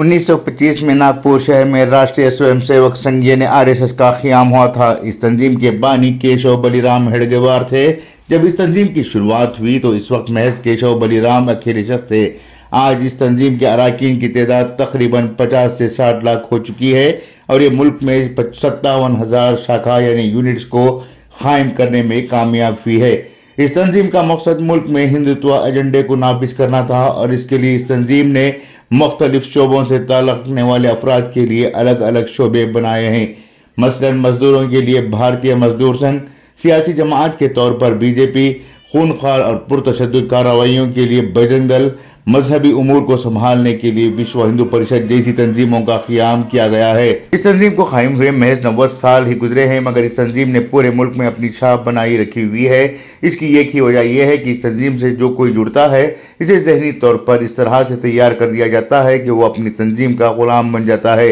1925 में नागपुर शहर में राष्ट्रीय स्वयंसेवक संघ ने आरएसएस का क़्याम हुआ था इस तंजीम के बानी केशव बलिराम हेडगेवार थे जब इस तंजीम की शुरुआत हुई तो इस वक्त महज केशव बलिराम अकेले शख्स थे आज इस तंजीम के अरकान की तदाद तकरीबन 50 से 60 लाख हो चुकी है और ये मुल्क में सत्तावन हज़ार शाखा यानी यूनिट्स को कायम करने में कामयाब हुई है इस तंजीम का मकसद मुल्क में हिंदुत्व एजेंडे को नाफिज करना था और इसके लिए इस तंजीम ने मुख्तलिफ शोबों से ताल्लुक़ रखने वाले अफराद के लिए अलग अलग शोबे बनाए हैं मसलन मजदूरों के लिए भारतीय मजदूर संघ सियासी जमात के तौर पर बीजेपी खूनखार और पुरतशद कार्रवाइयों के लिए बजरंग दल मजहबी उमूर को संभालने के लिए विश्व हिंदू परिषद जैसी तंजीमों का क्याम किया गया है इस तंजीम को कायम हुए महज नब्बे साल ही गुजरे हैं मगर इस तंजीम ने पूरे मुल्क में अपनी छाप बनाई रखी हुई है इसकी एक ही वजह यह है कि इस तंजीम से जो कोई जुड़ता है इसे जहनी तौर पर इस तरह से तैयार कर दिया जाता है कि वो अपनी तंजीम का गुलाम बन जाता है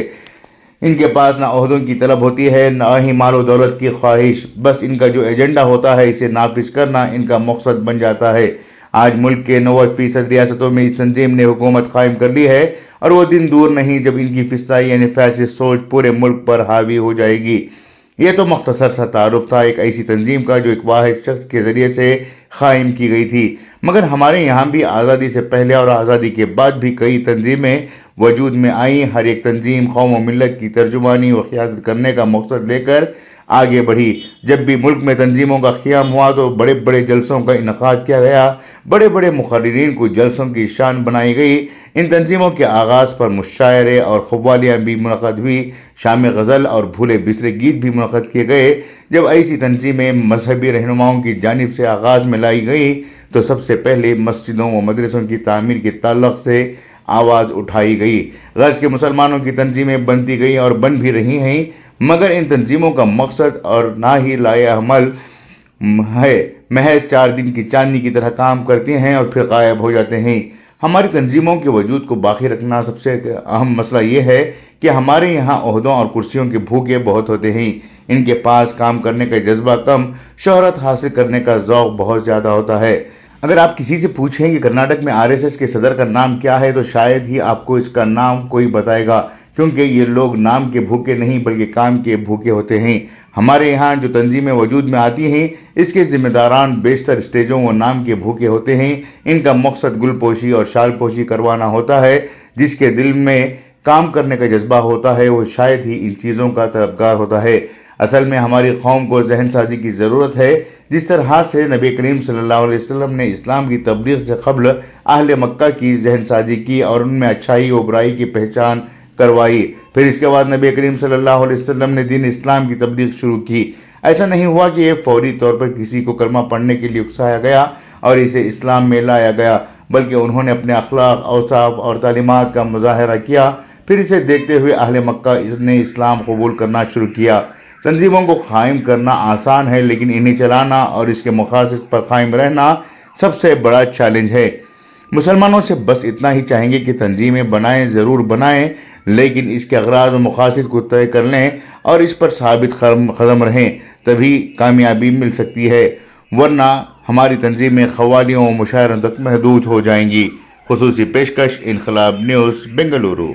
इनके पास ना अहदों की तलब होती है ना ही मालो दौलत की ख्वाहिश बस इनका जो एजेंडा होता है इसे नाफिज करना इनका मकसद बन जाता है आज मुल्क के नवे फीसद रियासतों में इस तंजीम ने हुकूमत कायम कर ली है और वह दिन दूर नहीं जब इनकी फस्ताई यानी फैसले सोच पूरे मुल्क पर हावी हो जाएगी ये तो मख्तसर सा तारफ़ था एक ऐसी तंजीम का जो एक वाद शख्स के ज़रिए से कायम की गई थी मगर हमारे यहाँ भी आज़ादी से पहले और आज़ादी के बाद भी कई तंजीमें वजूद में आई हर एक तंजीम कौम व मिलत की तर्जुमानी व क्यादत करने का मकसद लेकर आगे बढ़ी जब भी मुल्क में तंजीमों का क़्याम हुआ तो बड़े बड़े जलसों का इनका किया गया बड़े बड़े मुखररीन को जलसों की शान बनाई गई इन तंजीमों के आगाज़ पर मुशायरे और खवालियाँ भी मुनद हुई शाम गज़ल और भूले बिसरे गीत भी मुनद किए गए जब ऐसी तंजीमें मजहबी रहनुमाओं की जानब से आगाज़ में लाई गई तो सबसे पहले मस्जिदों व मदरसों की तमीर के तल्ल से आवाज़ उठाई गई गज़ के मुसलमानों की तंजीमें बनती गई और बन भी रही हैं मगर इन तंजीमों का मकसद और ना ही लायामल है महज चार दिन की चांदनी की तरह काम करते हैं और फिर गायब हो जाते हैं हमारी तंजीमों के वजूद को बाकी रखना सबसे अहम मसला ये है कि हमारे यहाँ अहदों और कुर्सियों के भूखे बहुत होते हैं इनके पास काम करने का जज्बा कम शहरत हासिल करने का ओक़ बहुत ज़्यादा होता है अगर आप किसी से पूछें कि कर्नाटक में आरएसएस के सदर का नाम क्या है तो शायद ही आपको इसका नाम कोई बताएगा क्योंकि ये लोग नाम के भूखे नहीं बल्कि काम के भूखे होते हैं हमारे यहाँ जो तंजीमें वजूद में आती हैं इसके जिम्मेदारान बेशतर स्टेजों व नाम के भूखे होते हैं इनका मकसद गुलपोशी और शालपोशी करवाना होता है जिसके दिल में काम करने का जज्बा होता है वो शायद ही इन चीज़ों का तरफगार होता है असल में हमारी कौम को जहन साजी की ज़रूरत है जिस तरह से नबी करीम सल्लल्लाहु अलैहि वसल्लम ने इस्लाम की तबलीग से कबल अहल मक्का की जहन साजी की और उनमें अच्छाई और बुराई की पहचान करवाई फिर इसके बाद नबी करीम सल्लल्लाहु अलैहि वसल्लम ने दिन इस्लाम की तबलीग शुरू की ऐसा नहीं हुआ कि यह फौरी तौर पर किसी को कलमा पढ़ने के लिए उकसाया गया और इसे इस्लाम में लाया गया बल्कि उन्होंने अपने अखलाक अवसाफ और तालीमत का मुजाहरा किया फिर इसे देखते हुए अहल मक्का ने इस्लाम कबूल करना शुरू किया तंजीमों को कायम करना आसान है लेकिन इन्हें चलाना और इसके मकासद पर कायम रहना सबसे बड़ा चैलेंज है मुसलमानों से बस इतना ही चाहेंगे कि तंजीमें बनाएं ज़रूर बनाएं लेकिन इसके अगराज और मकासद को तय कर लें और इस पर साबित कदम रहें तभी कामयाबी मिल सकती है वरना हमारी तंजीमें खवालियों और मुशायरों तक महदूद हो जाएंगी खसूस पेशकश इनकलाब न्यूज़ बेंगलुरु